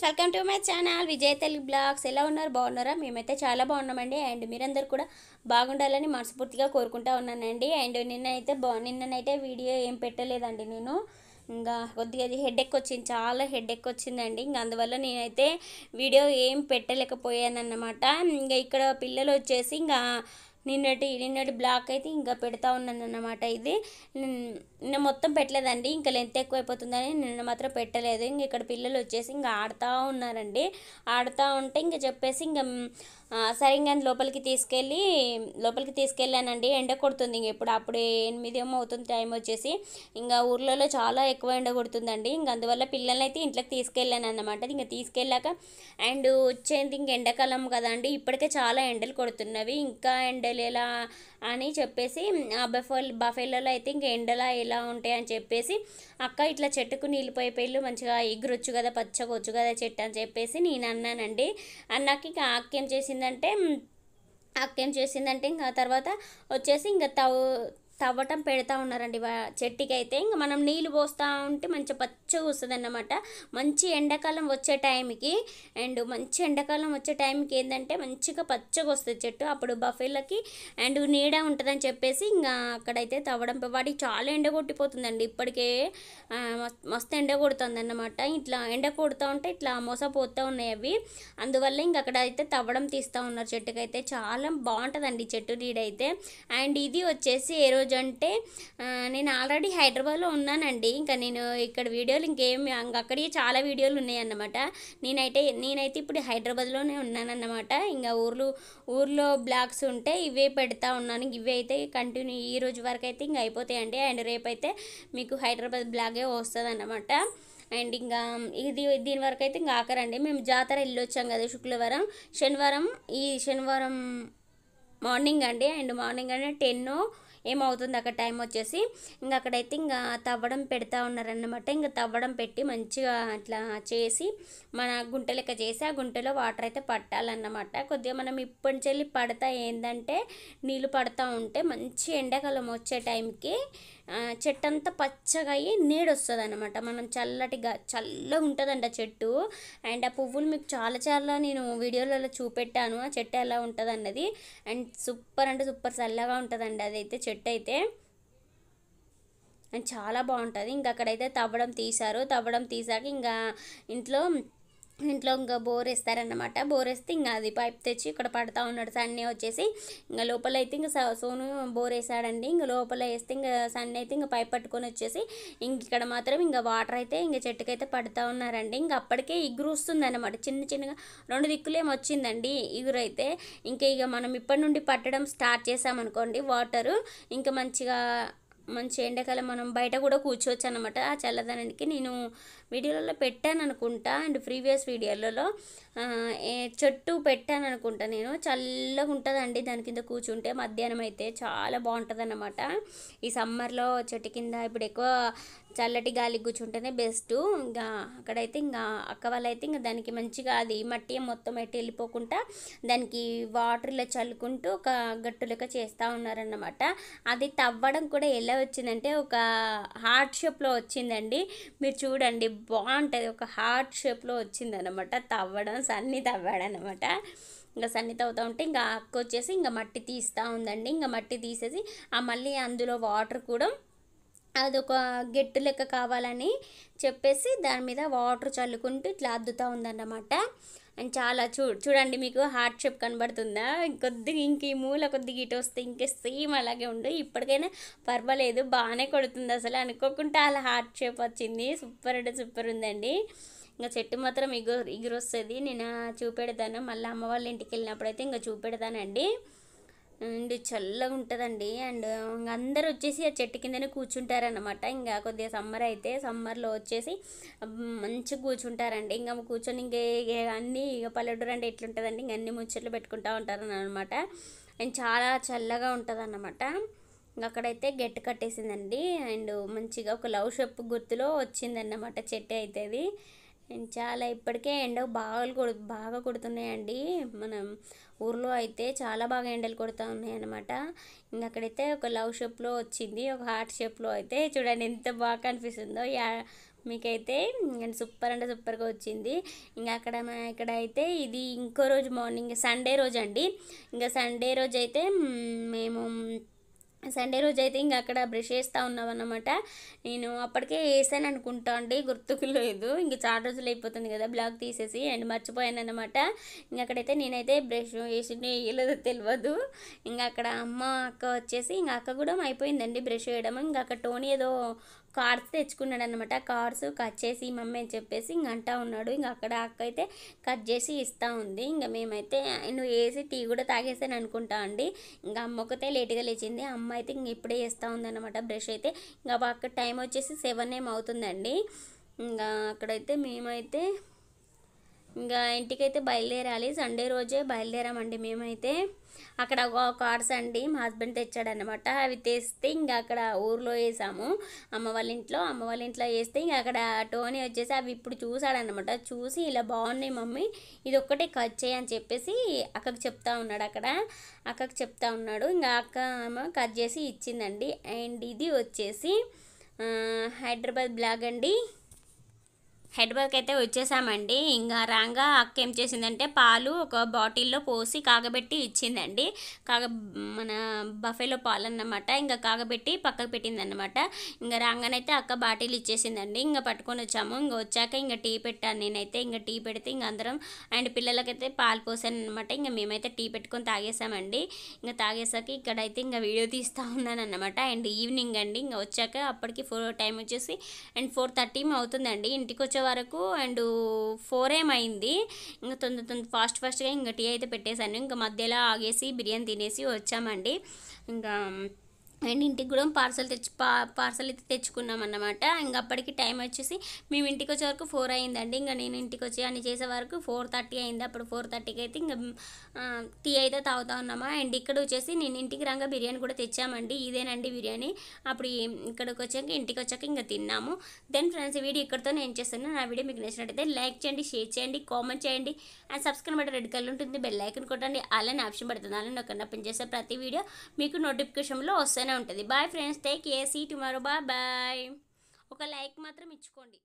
friends welcome to my channel Vijay Telugu vlogs ఎలా ఉన్నారు బాగున్నారా మేమైతే చాలా బాగున్నామండి అండ్ మీరందరూ కూడా బాగుండాలని మనస్ఫూర్తిగా కోరుకుంటా ఉన్నానండి అండ్ నిన్నైతే బా నిన్ననైతే వీడియో ఏం పెట్టలేదండి నేను ఇంకా కొద్దిగా హెడేక్ వచ్చింది చాలా హెడేక్ వచ్చిందండి ఇంకా అందువల్ల నేనైతే వీడియో ఏం పెట్టలేకపోయాను అన్నమాట ఇంకా ఇక్కడ పిల్లలు వచ్చేసి ఇంకా నిన్నటి నిన్నటి బ్లాక్ అయితే ఇంకా పెడతా ఉన్నాను అన్నమాట ఇది నిన్న మొత్తం పెట్టలేదండి ఇంకా లెంత్ ఎక్కువైపోతుందని నిన్న మాత్రం పెట్టలేదు ఇంక ఇక్కడ పిల్లలు వచ్చేసి ఇంకా ఆడుతూ ఉన్నారండి ఆడుతూ ఉంటే ఇంకా చెప్పేసి ఇంకా సరిగ్గా లోపలికి తీసుకెళ్ళి లోపలికి తీసుకెళ్ళానండి ఎండ కొడుతుంది ఇంక ఇప్పుడు అప్పుడు ఎనిమిదేమో అవుతుంది టైం వచ్చేసి ఇంకా ఊర్లలో చాలా ఎక్కువ ఎండ కొడుతుందండి ఇంక అందువల్ల పిల్లల్ని అయితే ఇంట్లోకి తీసుకెళ్ళాను అనమాట ఇంకా తీసుకెళ్ళాక అండ్ వచ్చేది ఇంక ఎండాకాలం కదండి ఇప్పటికే చాలా ఎండలు కొడుతున్నవి ఇంకా ఎండ ఎలా అని చెప్పేసి ఆ బఫెల్ బఫెల్లో అయితే ఇంక ఎండలా ఎలా ఉంటాయి అని చెప్పేసి అక్క ఇట్లా చెట్టుకు నీళ్ళు పోయి పెళ్ళు మంచిగా ఎగురొచ్చు కదా పచ్చగొచ్చు కదా చెట్టు అని చెప్పేసి నేను అన్నానండి అన్నకి ఇంకా ఆక్యం చేసిందంటే అక్కేం చేసిందంటే ఇంకా తర్వాత వచ్చేసి ఇంకా తవ్వు తవ్వటం పెడతా ఉన్నారండి చెట్టుకి అయితే ఇంకా మనం నీళ్ళు పోస్తూ ఉంటే మంచి పచ్చగా వస్తుంది అన్నమాట మంచి ఎండాకాలం వచ్చే టైంకి అండ్ మంచి ఎండాకాలం వచ్చే టైంకి ఏంటంటే మంచిగా పచ్చగా వస్తుంది చెట్టు అప్పుడు బఫేలకి అండ్ నీడ ఉంటుందని చెప్పేసి ఇంకా అక్కడైతే తవ్వడం వాటికి చాలా ఎండ కొట్టిపోతుందండి ఇప్పటికే మస్తు ఎండ కొడుతుంది అన్నమాట ఇట్లా ఎండ కొడుతూ ఉంటే ఇట్లా మోసపోతూ ఉన్నాయి అవి అందువల్ల ఇంక అక్కడ అయితే తవ్వడం తీస్తూ ఉన్నారు చెట్టుకైతే చాలా బాగుంటుందండి చెట్టు నీడైతే అండ్ ఇది వచ్చేసి ఏ రోజు రోజు అంటే నేను ఆల్రెడీ హైదరాబాద్లో ఉన్నానండి ఇంకా నేను ఇక్కడ వీడియోలు ఇంకేం అక్కడికి చాలా వీడియోలు ఉన్నాయన్నమాట నేనైతే నేనైతే ఇప్పుడు హైదరాబాద్లోనే ఉన్నానన్నమాట ఇంకా ఊర్లు ఊర్లో బ్లాగ్స్ ఉంటే ఇవే పెడతా ఉన్నాను ఇవే అయితే కంటిన్యూ ఈ రోజు వరకు అయితే ఇంకా అయిపోతాయండి అండ్ రేపైతే మీకు హైదరాబాద్ బ్లాగే వస్తుంది అన్నమాట అండ్ ఇంకా ఇది దీని వరకు అయితే ఇంకా ఆఖరండి మేము జాతర వెళ్ళొచ్చాం కదా శుక్రవారం శనివారం ఈ శనివారం మార్నింగ్ అండి అండ్ మార్నింగ్ అంటే టెన్ ఏమవుతుంది అక్కడ టైం వచ్చేసి ఇంకా అక్కడైతే ఇంకా తవ్వడం పెడతా ఉన్నారనమాట ఇంకా తవ్వడం పెట్టి మంచిగా అట్లా చేసి మన గుంట లెక్క చేసి ఆ గుంటలో వాటర్ అయితే పట్టాలన్నమాట కొద్దిగా మనం ఇప్పటి నుంచి పడతా ఏంటంటే నీళ్ళు పడతా ఉంటే మంచి ఎండాకాలం వచ్చే టైంకి చెట్టంతా పచ్చగా అయ్యి వస్తుంది అనమాట మనం చల్లటిగా చల్లగా ఆ చెట్టు అండ్ ఆ పువ్వులు మీకు చాలా చాలా నేను వీడియోలలో చూపెట్టాను ఆ చెట్టు ఎలా ఉంటుంది అన్నది అండ్ సూపర్ అంటే సూపర్ చల్లగా ఉంటుందండి అదైతే చెట్టు అయితే అండ్ చాలా బాగుంటుంది ఇంకా అక్కడైతే తవ్వడం తీశారు తవ్వడం తీసాక ఇంకా ఇంట్లో ఇంట్లో ఇంకా బోర్ వేస్తారనమాట బోర్ వేస్తే ఇంకా అది పైప్ తెచ్చి ఇక్కడ పడతా ఉన్నాడు సన్నే వచ్చేసి ఇంకా లోపల అయితే ఇంకా సోను బోర్ వేసాడండి ఇంకా లోపల వేస్తే ఇంకా సన్నే అయితే ఇంకా పైప్ పట్టుకొని వచ్చేసి ఇంక ఇక్కడ మాత్రం ఇంకా వాటర్ అయితే ఇంకా చెట్టుకైతే పడుతూ ఉన్నారండి ఇంకా అప్పటికే ఇగురు వస్తుందన్నమాట చిన్న చిన్నగా రెండు దిక్కులేమో వచ్చిందండి ఇగురైతే ఇంకా ఇక మనం ఇప్పటి నుండి పట్టడం స్టార్ట్ చేసామనుకోండి వాటరు ఇంకా మంచిగా మంచి ఎండాకాలం మనం బయట కూడా కూర్చోవచ్చు అనమాట ఆ చల్లదనానికి నేను వీడియోలలో పెట్టాను అనుకుంటా అండ్ ప్రీవియస్ వీడియోలలో చెట్టు పెట్టాను అనుకుంటా నేను చల్లగా ఉంటుందండి దాని కింద కూర్చుంటే మధ్యాహ్నం అయితే చాలా బాగుంటుంది అన్నమాట ఈ సమ్మర్లో చెట్టు కింద ఇప్పుడు ఎక్కువ చల్లటి గాలి కూర్చుంటేనే బెస్ట్ ఇంకా అక్కడైతే ఇంకా అక్క అయితే ఇంకా దానికి మంచిగా అది మట్టి మొత్తం అయితే వెళ్ళిపోకుండా దానికి వాటర్లో చల్లుకుంటూ ఒక గట్టు చేస్తూ ఉన్నారన్నమాట అది తవ్వడం కూడా ఎలా వచ్చిందంటే ఒక హార్ట్ షేప్లో వచ్చిందండి మీరు చూడండి బాగుంటుంది ఒక హార్ట్ షేప్లో వచ్చిందనమాట తవ్వడం సన్ని తవ్వాడనమాట ఇంకా సన్ని తవ్వుతూ ఉంటే ఇంకా అక్క వచ్చేసి ఇంకా మట్టి తీస్తూ ఉందండి ఇంకా మట్టి తీసేసి ఆ మళ్ళీ అందులో వాటర్ కూడా అది ఒక గెట్టు లెక్క కావాలని చెప్పేసి దాని మీద వాటర్ చల్లుకుంటూ ఇట్లా అద్దుతూ ఉందన్నమాట అండ్ చాలా చూ చూడండి మీకు హార్ట్ షేప్ కనబడుతుందా కొద్దిగా ఇంక ఈ మూల కొద్దిగా ఇటు వస్తే ఇంకే సేమ్ అలాగే ఉండు ఇప్పటికైనా పర్వాలేదు బాగానే కొడుతుంది అసలు అనుకోకుండా అలా హార్ట్ షేప్ వచ్చింది సూపర్ అంటే సూపర్ ఉందండి ఇంకా చెట్టు మాత్రం ఇగు ఎగురొస్తుంది నేను చూపెడతాను మళ్ళీ అమ్మ వాళ్ళ ఇంటికి అయితే ఇంకా చూపెడతానండి అండ్ చల్లగా ఉంటుందండి అండ్ అందరూ వచ్చేసి ఆ చెట్టు కిందనే కూర్చుంటారనమాట ఇంకా కొద్దిగా సమ్మర్ అయితే సమ్మర్లో వచ్చేసి మంచిగా కూర్చుంటారండి ఇంకా కూర్చొని ఇంకా అన్నీ ఇక పల్లెటూరు అంటే ఎట్లుంటుందండి ఇంక అన్ని ముచ్చట్లు పెట్టుకుంటూ ఉంటారనమాట అండ్ చాలా చల్లగా ఉంటుంది అన్నమాట అక్కడైతే గెట్టు కట్టేసిందండి అండ్ మంచిగా ఒక లవ్ షెప్ గుర్తులో వచ్చిందన్నమాట చెట్టు అయితే అది చాలా ఇప్పటికే ఎండ బాగా కొడు బాగా కొడుతున్నాయండి మనం ఊర్లో అయితే చాలా బాగా ఎండలు కొడుతూ ఉన్నాయన్నమాట ఇంక అక్కడైతే ఒక లవ్ షేప్లో వచ్చింది ఒక హార్ట్ షేప్లో అయితే చూడండి ఎంత బాగా కనిపిస్తుందో యా మీకైతే సూపర్ అంటే సూపర్గా వచ్చింది ఇంకా అక్కడ ఇక్కడ అయితే ఇది ఇంకో రోజు మార్నింగ్ సండే రోజు అండి ఇంకా సండే రోజు అయితే మేము సండే రోజు అయితే ఇంకా అక్కడ బ్రష్ చేస్తూ ఉన్నామన్నమాట నేను అప్పటికే వేసాను అనుకుంటా అండి గుర్తుకు లేదు ఇంక చాలా రోజులు అయిపోతుంది కదా బ్లాగ్ తీసేసి అండ్ మర్చిపోయాను అనమాట ఇంక అక్కడైతే నేనైతే బ్రష్ వేసింది వేయలేదో తెలియదు ఇంకా అక్కడ అమ్మ అక్క వచ్చేసి ఇంకా అక్క కూడా అయిపోయిందండి బ్రష్ వేయడం ఇంకా అక్కడ టోనీ ఏదో కార్డ్స్ తెచ్చుకున్నాడు అనమాట కార్డ్స్ కట్ చేసి మమ్మీ అని చెప్పేసి ఇంక అంటా ఉన్నాడు ఇంక అక్కడ అక్క అయితే కట్ చేసి ఇస్తూ ఉంది ఇంకా మేమైతే నువ్వు వేసి టీ కూడా తాగేసాను అనుకుంటా అండి ఇంకా అమ్మ లేట్గా లేచింది అమ్మ అయితే ఇంక ఇప్పుడే వేస్తూ ఉందన్నమాట బ్రష్ అయితే ఇంకా అక్కడ టైం వచ్చేసి సెవెన్ ఏం అవుతుందండి ఇంకా అక్కడైతే మేమైతే ఇంకా ఇంటికైతే బయలుదేరాలి సండే రోజే బయలుదేరామండి మేమైతే అక్కడ ఒక కార్స్ అండి మా హస్బెండ్ తెచ్చాడనమాట అవి తెస్తే ఇంకా అక్కడ ఊర్లో వేసాము అమ్మ వాళ్ళ ఇంట్లో అమ్మ వాళ్ళ ఇంట్లో వేస్తే ఇంకా అక్కడ టోనీ వచ్చేసి అవి ఇప్పుడు చూసాడనమాట చూసి ఇలా బాగున్నాయి మమ్మీ ఇది ఒక్కటే కట్ అని చెప్పేసి అక్కకు చెప్తా ఉన్నాడు అక్కడ అక్కకు చెప్తా ఉన్నాడు ఇంకా అక్క అమ్మ కట్ చేసి ఇచ్చిందండి అండ్ ఇది వచ్చేసి హైదరాబాద్ బ్లాగ్ అండి హెడ్ వర్క్ అయితే వచ్చేసామండి ఇంకా రాగా అక్క ఏం చేసిందంటే పాలు ఒక బాటిల్లో పోసి కాగబెట్టి ఇచ్చిందండి కాగ మన బఫేలో పాలు అన్నమాట ఇంకా కాగబెట్టి పక్కకు పెట్టిందనమాట ఇంకా రాగానైతే అక్క బాటిల్ ఇచ్చేసిందండి ఇంకా పట్టుకొని వచ్చాము ఇంకా వచ్చాక ఇంకా టీ పెట్టాను నేనైతే ఇంకా టీ పెడితే ఇంకా అందరం అండ్ పిల్లలకైతే పాలు పోసాను అనమాట ఇంకా మేమైతే టీ పెట్టుకొని తాగేసామండి ఇంకా తాగేసాక ఇక్కడైతే ఇంకా వీడియో తీస్తూ ఉన్నాను అనమాట అండ్ ఈవినింగ్ అండి ఇంకా వచ్చాక అప్పటికి ఫోర్ టైం వచ్చేసి అండ్ ఫోర్ థర్టీ అవుతుందండి ఇంటికి వచ్చే వరకు అండ్ ఫోర్ ఏం అయింది ఇంకా తొందర తొందర ఫాస్ట్ ఫాస్ట్గా ఇంకా టీ అయితే పెట్టేశాను ఇంకా మధ్యలో ఆగేసి బిర్యానీ తినేసి వచ్చామండి ఇంకా అండ్ ఇంటికి కూడా పార్సల్ తెచ్చు పా పార్సల్ అయితే తెచ్చుకున్నాం అన్నమాట ఇంకా అప్పటికి టైం వచ్చేసి మేము ఇంటికి వచ్చే వరకు ఫోర్ అయిందండి ఇంకా నేను ఇంటికి వచ్చి అన్ని చేసే వరకు ఫోర్ థర్టీ అయింది అప్పుడు ఫోర్ థర్టీకి అయితే ఇంకా టీ అయితే తాగుతా ఉన్నామా అండ్ ఇక్కడ వచ్చేసి నేను ఇంటికి రాగా బిర్యానీ కూడా తెచ్చామండి ఇదేనండి బిర్యానీ అప్పుడు ఇక్కడికి వచ్చాక ఇంటికి వచ్చాక ఇంకా తిన్నాము దెన్ ఫ్రెండ్స్ ఈ వీడియో ఇక్కడితో నేను చేస్తున్నాను నా వీడియో మీకు నచ్చినట్టయితే లైక్ చేయండి షేర్ చేయండి కామెంట్ చేయండి అండ్ సబ్స్క్రైబ్ బట్టి రెడ్ కలర్ ఉంటుంది బెల్ అని కొట్టండి అలానే ఆప్షన్ పడుతుంది అలానే ఒక నప్పించేసే ప్రతి వీడియో మీకు నోటిఫికేషన్లో వస్తాను ఉంటుంది బాయ్ ఫ్రెండ్స్ టేక్ ఏసీ టుమారో బాయ్ బాయ్ ఒక లైక్ మాత్రం ఇచ్చుకోండి